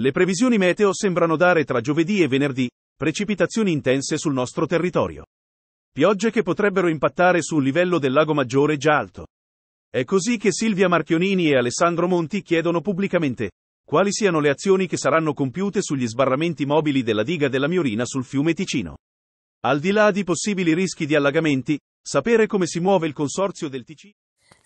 Le previsioni meteo sembrano dare tra giovedì e venerdì precipitazioni intense sul nostro territorio. Piogge che potrebbero impattare sul livello del lago Maggiore già alto. È così che Silvia Marchionini e Alessandro Monti chiedono pubblicamente quali siano le azioni che saranno compiute sugli sbarramenti mobili della diga della Miorina sul fiume Ticino. Al di là di possibili rischi di allagamenti, sapere come si muove il consorzio del Ticino